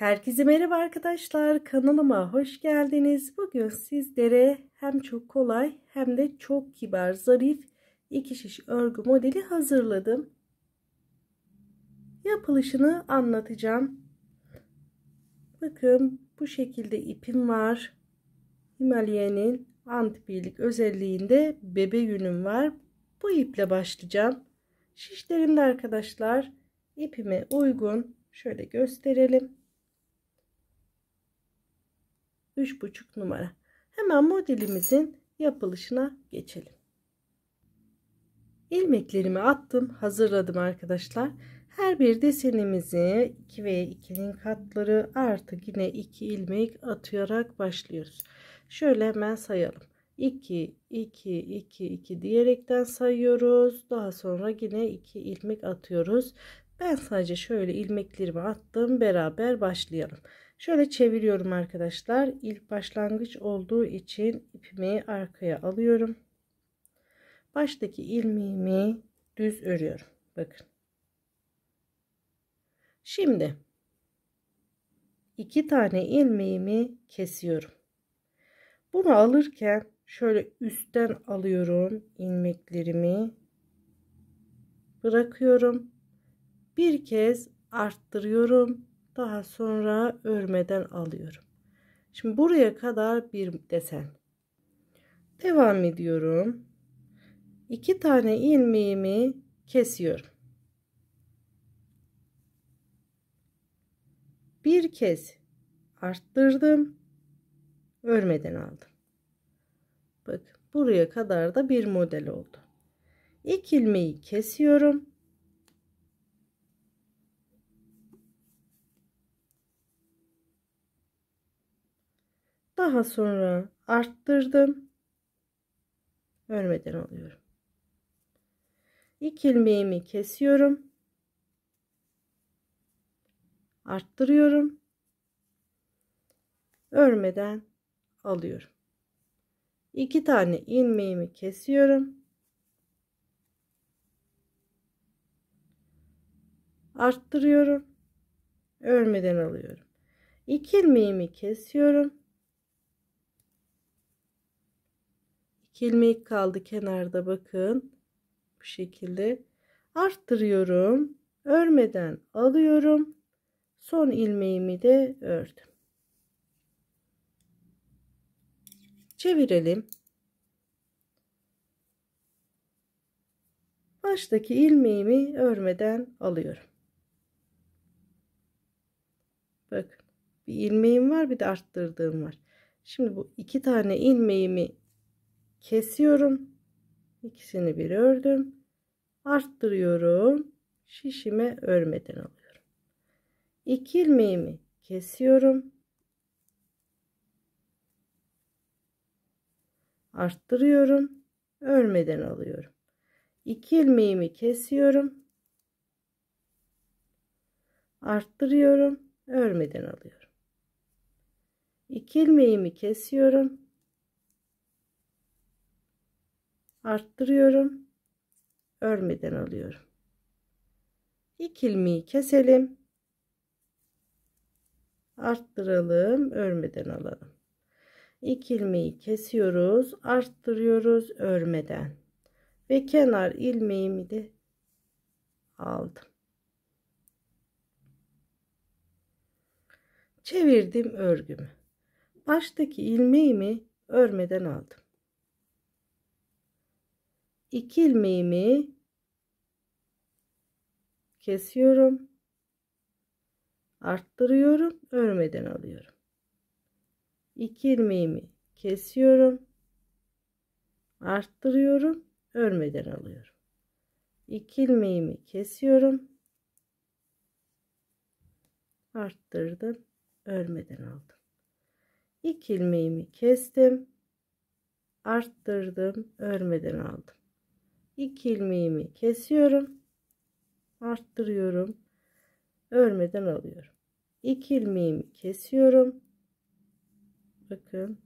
Herkese merhaba arkadaşlar. Kanalıma hoş geldiniz. Bugün sizlere hem çok kolay hem de çok kibar, zarif iki şiş örgü modeli hazırladım. Yapılışını anlatacağım. Bakın bu şekilde ipim var. Himalayan'ın birlik özelliğinde bebe yünüm var. Bu iple başlayacağım. Şişlerimde arkadaşlar ipime uygun şöyle gösterelim 3,5 numara. Hemen modelimizin yapılışına geçelim. İlmeklerimi attım. Hazırladım arkadaşlar. Her bir desenimizi 2 ve 2'nin katları artı yine 2 ilmek atayarak başlıyoruz. Şöyle hemen sayalım. 2, 2, 2, 2 diyerekten sayıyoruz. Daha sonra yine 2 ilmek atıyoruz. Ben sadece şöyle ilmeklerimi attım. Beraber başlayalım. Şöyle çeviriyorum arkadaşlar. İlk başlangıç olduğu için ipimi arkaya alıyorum. Baştaki ilmeğimi düz örüyorum. Bakın. Şimdi iki tane ilmeğimi kesiyorum. Bunu alırken şöyle üstten alıyorum ilmeklerimi. Bırakıyorum. Bir kez arttırıyorum daha sonra örmeden alıyorum. Şimdi buraya kadar bir desen. Devam ediyorum. İki tane ilmeğimi kesiyorum. Bir kez arttırdım. Örmeden aldım. Bak, buraya kadar da bir model oldu. İlk ilmeği kesiyorum. Daha sonra arttırdım. Örmeden alıyorum. İlk ilmeğimi kesiyorum. Arttırıyorum. Örmeden alıyorum. İki tane ilmeğimi kesiyorum. Arttırıyorum. Örmeden alıyorum. İki ilmeğimi kesiyorum. Kelmik kaldı kenarda bakın. Bu şekilde arttırıyorum. Örmeden alıyorum. Son ilmeğimi de ördüm. Çevirelim. Baştaki ilmeğimi örmeden alıyorum. bak bir ilmeğim var bir de arttırdığım var. Şimdi bu iki tane ilmeğimi kesiyorum. ikisini bir ördüm. Arttırıyorum. Şişime örmeden alıyorum. İki ilmeğimi kesiyorum. Arttırıyorum. Örmeden alıyorum. İki ilmeğimi kesiyorum. Arttırıyorum. Örmeden alıyorum. İki ilmeğimi kesiyorum arttırıyorum. Örmeden alıyorum. İki ilmeği keselim. Arttıralım, örmeden alalım. İki ilmeği kesiyoruz, arttırıyoruz örmeden. Ve kenar ilmeğimi de aldım. Çevirdim örgümü. Baştaki ilmeğimi örmeden aldım. 2 ilmeğimi kesiyorum. Arttırıyorum. Örmeden alıyorum. 2 ilmeğimi kesiyorum. Arttırıyorum. Örmeden alıyorum. 2 ilmeğimi kesiyorum. Arttırdım. Örmeden aldım. 2 ilmeğimi kestim. Arttırdım. Örmeden aldım ilk ilmeğimi kesiyorum. Arttırıyorum. Örmeden alıyorum. İlk ilmeğimi kesiyorum. Bakın.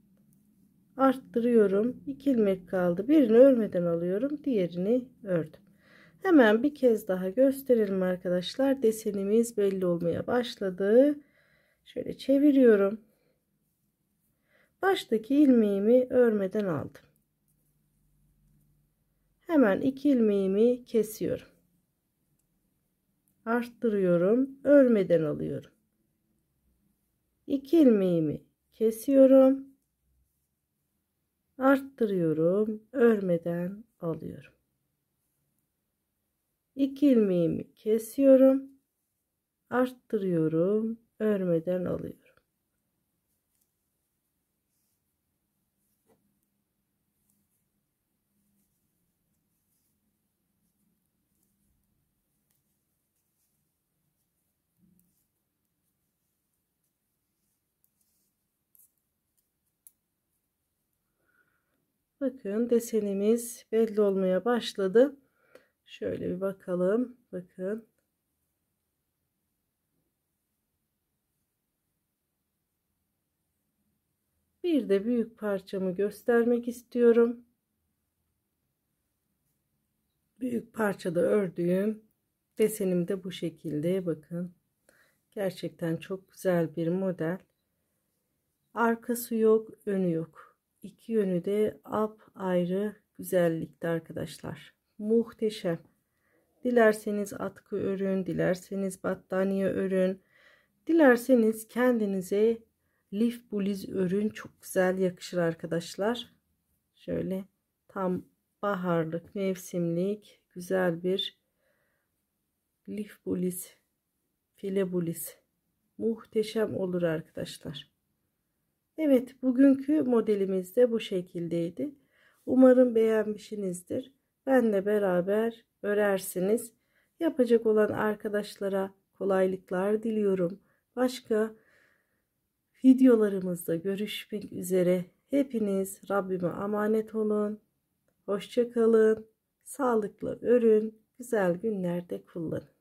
Arttırıyorum. 2 ilmek kaldı. Birini örmeden alıyorum. Diğerini ördüm. Hemen bir kez daha gösterelim arkadaşlar. Desenimiz belli olmaya başladı. Şöyle çeviriyorum. Baştaki ilmeğimi örmeden aldım. Hemen iki ilmeğimi kesiyorum. Arttırıyorum. Örmeden alıyorum. İki ilmeğimi kesiyorum. Arttırıyorum. Örmeden alıyorum. İki ilmeğimi kesiyorum. Arttırıyorum. Örmeden alıyorum. Bakın desenimiz belli olmaya başladı. Şöyle bir bakalım. Bakın. Bir de büyük parçamı göstermek istiyorum. Büyük parçada ördüğüm desenim de bu şekilde bakın. Gerçekten çok güzel bir model. Arkası yok, önü yok. İki yönü de ap ayrı güzellikte arkadaşlar. Muhteşem. Dilerseniz atkı örün, dilerseniz battaniye örün. Dilerseniz kendinize lif buliz örün çok güzel yakışır arkadaşlar. Şöyle tam baharlık, mevsimlik güzel bir lif buliz, file buliz. Muhteşem olur arkadaşlar. Evet bugünkü modelimiz de bu şekildeydi. Umarım beğenmişsinizdir. Benle beraber örersiniz. Yapacak olan arkadaşlara kolaylıklar diliyorum. Başka videolarımızda görüşmek üzere. Hepiniz Rabbime amanet olun. Hoşçakalın. Sağlıklı örün. Güzel günlerde kullanın.